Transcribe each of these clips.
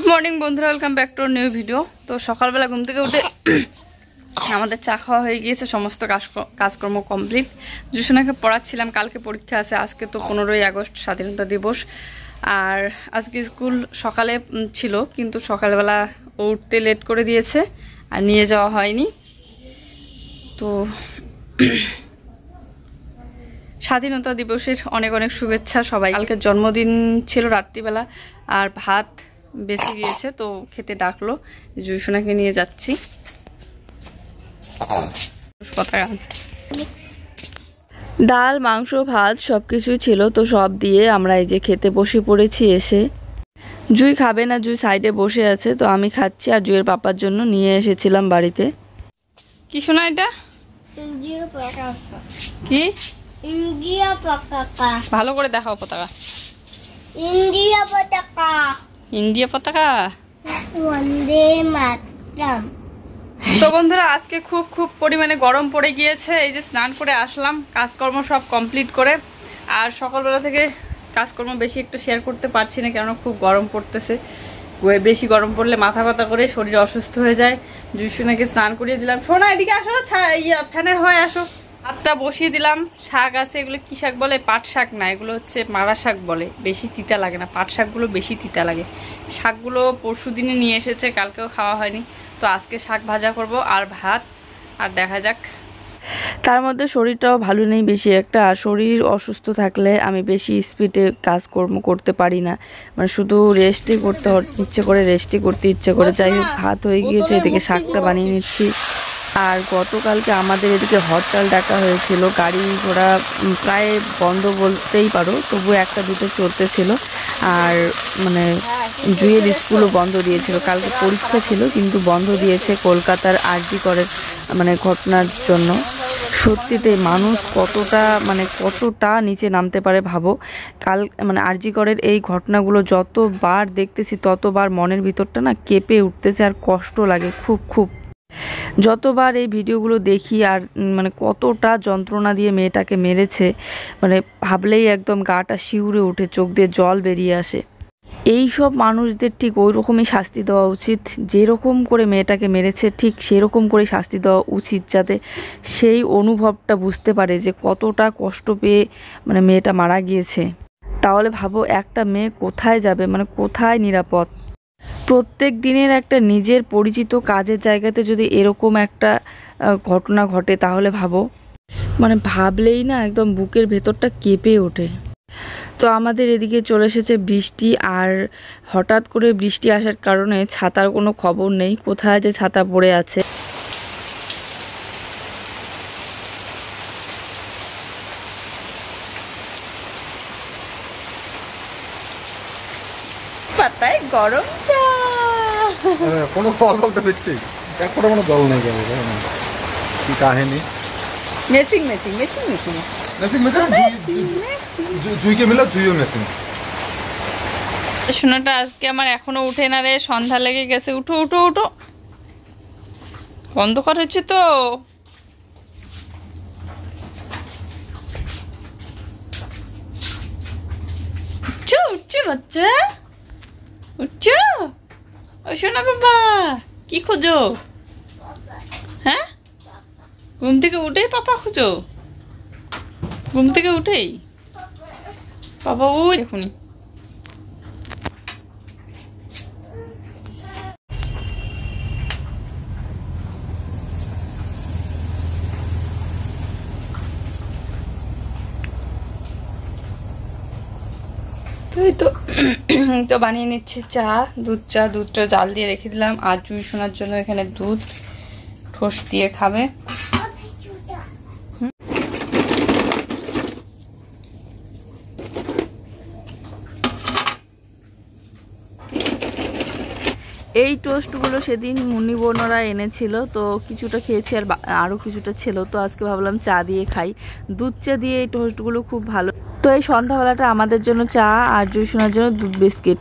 Good morning বন্ধুরা welcome back to new video তো সকালবেলা ঘুম থেকে উঠে আমাদের চা খাওয়া হয়ে গিয়েছে সমস্ত কাজকর্ম কমপ্লিট জুসোনাকে পড়াচ্ছিলাম কালকে পরীক্ষা আছে আজকে তো পনেরোই আগস্ট স্বাধীনতা দিবস আর আজকে স্কুল সকালে ছিল কিন্তু সকালবেলা উঠতে লেট করে দিয়েছে আর নিয়ে যাওয়া হয়নি তো স্বাধীনতা দিবসের অনেক অনেক শুভেচ্ছা সবাই কালকে জন্মদিন ছিল রাত্রিবেলা আর ভাত বেঁচে গিয়েছে তো খেতে ডাকলো জুসোনাকে নিয়ে যাচ্ছি ডাল মাংস ভাত সব কিছুই ছিল তো সব দিয়ে আমরা এই যে খেতে বসে পড়েছি এসে জুই খাবে না জুই সাইডে বসে আছে তো আমি খাচ্ছি আর জুয়ের পাপার জন্য নিয়ে এসেছিলাম বাড়িতে কি শোনা এটা কি ভালো করে দেখাও পতাকা ইন্ডিয়া পতাকা ইন্ডিয়া পতাকা বন্দে মাতরম তো বন্ধুরা আজকে খুব খুব পরিমাণে গরম পড়ে গিয়েছে এই যে স্নান করে আসলাম কাজকর্ম সব কমপ্লিট করে আর সকালবেলা থেকে কাজকর্ম বেশি একটু শেয়ার করতে পারছি না কেন খুব গরম পড়তেছে বেশি গরম পড়লে মাথা ব্যথা করে শরীর অসুস্থ হয়ে যায় জুসুনাকে স্নান করিয়ে দিলাম সোনা এদিকে আসো ফ্যানের হয়ে আসো ভাতটা বসিয়ে দিলাম শাক আছে এগুলো কি শাক বলে পাট শাক না এগুলো হচ্ছে মারা শাক বলে বেশি তিতা লাগে না পাট শাকগুলো বেশি তিতা লাগে শাকগুলো পরশু দিনে নিয়ে এসেছে কালকেও খাওয়া হয়নি তো আজকে শাক ভাজা করব আর ভাত আর দেখা যাক তার মধ্যে শরীরটাও ভালো নেই বেশি একটা আর শরীর অসুস্থ থাকলে আমি বেশি স্পিডে কাজকর্ম করতে পারি না মানে শুধু রেস্টই করতে ইচ্ছে করে রেস্টই করতে ইচ্ছে করে যাই হোক ভাত হয়ে গিয়েছে এদিকে শাকটা বানিয়ে নিচ্ছি আর গতকালকে আমাদের এদিকে হরতাল ডাকা হয়েছিল গাড়ি ঘোড়া প্রায় বন্ধ বলতেই পারো তবু একটা দুটো চলতে ছিল আর মানে জুয়েল স্কুলও বন্ধ দিয়েছিল কালকে পরীক্ষা ছিল কিন্তু বন্ধ দিয়েছে কলকাতার আরজি করের মানে ঘটনার জন্য সত্যিতে মানুষ কতটা মানে কতটা নিচে নামতে পারে ভাবো কাল মানে আরজিকরের এই ঘটনাগুলো যতবার দেখতেছি ততবার মনের ভিতরটা না কেঁপে উঠতেছে আর কষ্ট লাগে খুব খুব যতবার এই ভিডিওগুলো দেখি আর মানে কতটা যন্ত্রণা দিয়ে মেয়েটাকে মেরেছে মানে ভাবলেই একদম গাটা শিউরে ওঠে চোখ দিয়ে জল বেরিয়ে আসে এই সব মানুষদের ঠিক ওই রকমই শাস্তি দেওয়া উচিত যেরকম করে মেয়েটাকে মেরেছে ঠিক সেরকম করে শাস্তি দেওয়া উচিত যাতে সেই অনুভবটা বুঝতে পারে যে কতটা কষ্ট পেয়ে মানে মেয়েটা মারা গিয়েছে তাহলে ভাবো একটা মেয়ে কোথায় যাবে মানে কোথায় নিরাপদ প্রত্যেক দিনের একটা নিজের পরিচিত কাজের জায়গাতে যদি এরকম একটা ঘটনা ঘটে তাহলে ভাবো মানে ভাবলেই না একদম বুকের ভেতরটা কেঁপে ওঠে তো আমাদের এদিকে চলে এসেছে বৃষ্টি আর হঠাৎ করে বৃষ্টি আসার কারণে ছাতার কোনো খবর নেই কোথায় যে ছাতা পড়ে আছে পাতায় গরম চা হ্যাঁ, কোনো এখনো কোনো জল নেই হ্যাঁ, হ্যাঁ। কি কাহিনী মেসিং মেসিং মেসিং মেসিং মেসিং আজকে আমার এখনো উঠে না রে সন্ধ্যা লেগে গেছে উঠো উঠো উঠো অন্ধকার হচ্ছে তো উঠছো উঠছো বাচ্চা উঠছো ও শোনা বাবা কি খোঁজো হ্যাঁ ঘুম থেকে উঠেই পাপা খোঁজো ঘুম থেকে উঠেই বাবা ওই দেখুনি এই তো তো বানিয়ে নিচ্ছি চা দুধ চা দুধটা জাল দিয়ে রেখে দিলাম আর জুই শোনার জন্য এখানে দুধ ঠোস দিয়ে খাবে এই টোস্টগুলো সেদিন মুনি বোনরা এনেছিল তো কিছুটা খেয়েছি আর আরও কিছুটা ছিল তো আজকে ভাবলাম চা দিয়ে খাই দুধ চা দিয়ে এই টোস্টগুলো খুব ভালো তো এই সন্ধ্যাবেলাটা আমাদের জন্য চা আর জুসোনার জন্য দুধ বিস্কিট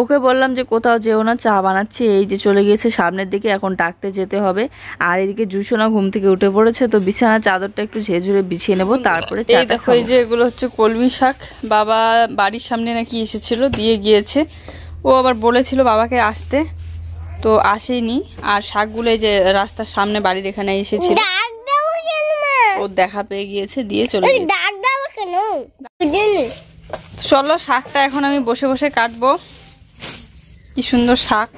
ওকে বললাম যে কোথাও যেও না চা বানাচ্ছি এই যে চলে গিয়েছে সামনের দিকে এখন ডাকতে যেতে হবে আর এদিকে জুসোনা ঘুম থেকে উঠে পড়েছে তো বিছানা চাদরটা একটু ঝেঝুড়ে বিছিয়ে নেবো তারপরে এই দেখো এই যে এগুলো হচ্ছে কলমি শাক বাবা বাড়ির সামনে নাকি এসেছিল দিয়ে গিয়েছে ও আবার বলেছিল বাবাকে আসতে তো আসেনি আর শাকগুলো যে রাস্তার সামনে বাড়ির এখানে এসেছিল ও দেখা পেয়ে গিয়েছে দিয়ে চলে চলো শাকটা এখন আমি বসে বসে কাটবো কি সুন্দর শাক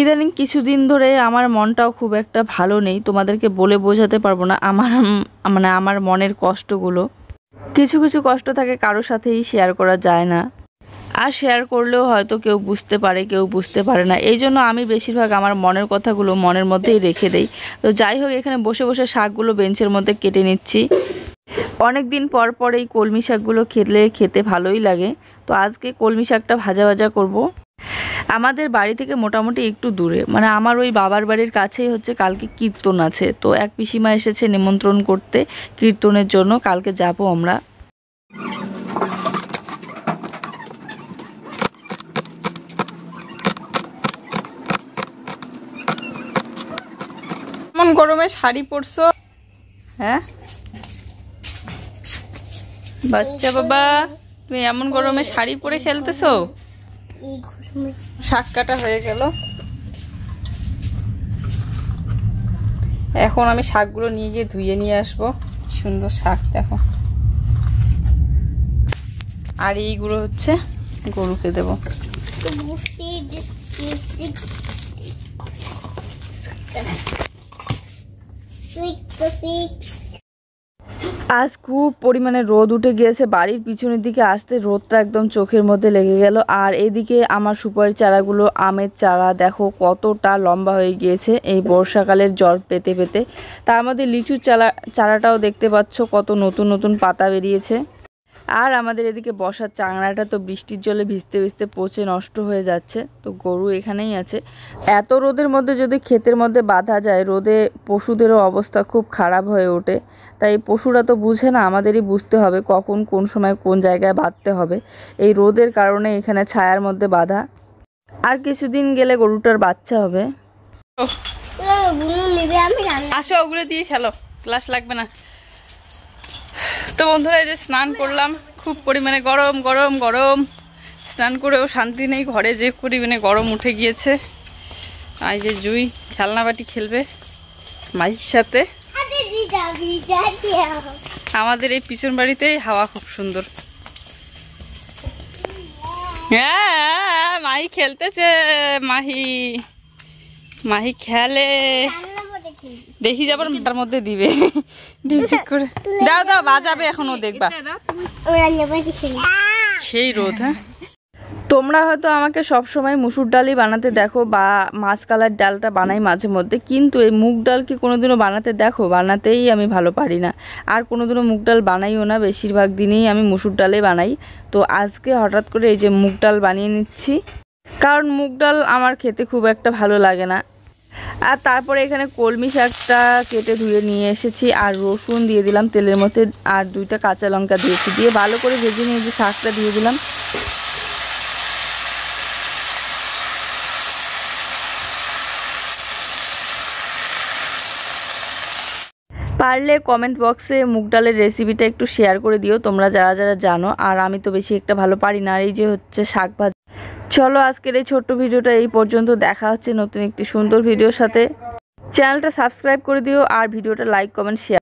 ইদানিং কিছুদিন ধরে আমার মনটাও খুব একটা ভালো নেই তোমাদেরকে বলে বোঝাতে পারবো না আমার মানে আমার মনের কষ্টগুলো কিছু কিছু কষ্ট থাকে কারোর সাথেই শেয়ার করা যায় না আর শেয়ার করলেও হয়তো কেউ বুঝতে পারে কেউ বুঝতে পারে না এই জন্য আমি বেশিরভাগ আমার মনের কথাগুলো মনের মধ্যেই রেখে দেই তো যাই হোক এখানে বসে বসে শাকগুলো বেঞ্চের মধ্যে কেটে নিচ্ছি অনেক দিন পর পর এই কলমি শাকগুলো খেলে খেতে ভালোই লাগে তো আজকে কলমি শাকটা ভাজা ভাজা করব। আমাদের বাড়ি থেকে মোটামুটি একটু দূরে মানে আমার ওই বাবার বাড়ির কাছেই হচ্ছে কালকে কীর্তন আছে তো এক পিসিমা এসেছে নিমন্ত্রণ করতে কীর্তনের জন্য কালকে যাব আমরা গরমে শাড়ি পরছো হ্যাঁ বাচ্চা বাবা তুমি এমন গরমে শাড়ি পরে খেলতেছো শাক কাটা হয়ে গেল এখন আমি শাকগুলো নিয়ে গিয়ে ধুয়ে নিয়ে আসবো সুন্দর শাক দেখো আর এইগুলো হচ্ছে গরুকে দেব আজ খুব পরিমাণে রোদ উঠে গিয়েছে বাড়ির পিছনের দিকে আসতে রোদটা একদম চোখের মধ্যে লেগে গেল আর এদিকে আমার সুপারি চারাগুলো আমের চারা দেখো কতটা লম্বা হয়ে গিয়েছে এই বর্ষাকালের জ্বর পেতে পেতে তার মধ্যে লিচু চারা চারাটাও দেখতে পাচ্ছ কত নতুন নতুন পাতা বেরিয়েছে আর আমাদের এদিকে বসার চাংড়াটা তো বৃষ্টির জলে ভিজতে ভিজতে পচে নষ্ট হয়ে যাচ্ছে তো গরু এখানেই আছে এত রোদের মধ্যে যদি ক্ষেতের মধ্যে বাধা যায় রোদে পশুদেরও অবস্থা খুব খারাপ হয়ে ওঠে তাই পশুরা তো বুঝে না আমাদেরই বুঝতে হবে কখন কোন সময় কোন জায়গায় বাঁধতে হবে এই রোদের কারণে এখানে ছায়ার মধ্যে বাধা আর কিছুদিন গেলে গরুটার বাচ্চা হবে আসো ওগুলো দিয়ে খেলো ক্লাস লাগবে না তো বন্ধুরা এই যে স্নান করলাম খুব পরিমাণে গরম গরম গরম স্নান করেও শান্তি নেই ঘরে যে পরিমাণে গরম উঠে গিয়েছে আর যে জুই খেলনা বাটি খেলবে মাইয়ের সাথে আমাদের এই পিছন বাড়িতে হাওয়া খুব সুন্দর হ্যাঁ মাহি খেলতেছে মাহি মাহি খেলে দেখি যাবার তার মধ্যে দিবে ঠিক ঠিক করে দাও দাও বাজাবে এখনও দেখবা সেই রোদ হ্যাঁ তোমরা হয়তো আমাকে সব সময় মুসুর ডালই বানাতে দেখো বা মাছ কালার ডালটা বানাই মাঝে মধ্যে কিন্তু এই মুগ ডাল কি কোনোদিনও বানাতে দেখো বানাতেই আমি ভালো পারি না আর কোনোদিনও মুগ ডাল বানাইও না বেশিরভাগ দিনেই আমি মুসুর ডালে বানাই তো আজকে হঠাৎ করে এই যে মুগ ডাল বানিয়ে নিচ্ছি কারণ মুগ ডাল আমার খেতে খুব একটা ভালো লাগে না আর তারপরে এখানে কলমি শাকটা কেটে ধুয়ে নিয়ে এসেছি আর রসুন দিয়ে দিলাম তেলের মধ্যে আর দুইটা কাঁচা লঙ্কা দিয়েছি দিয়ে ভালো করে ভেজে নিয়ে যে শাকটা দিয়ে দিলাম পারলে কমেন্ট বক্সে মুগ ডালের রেসিপিটা একটু শেয়ার করে দিও তোমরা যারা যারা জানো আর আমি তো বেশি একটা ভালো পারি না আর এই যে হচ্ছে শাক ভাজা চলো আজকের এই ছোট্ট ভিডিওটা এই পর্যন্ত দেখা হচ্ছে নতুন একটি সুন্দর ভিডিওর সাথে চ্যানেলটা সাবস্ক্রাইব করে দিও আর ভিডিওটা লাইক কমেন্ট শেয়ার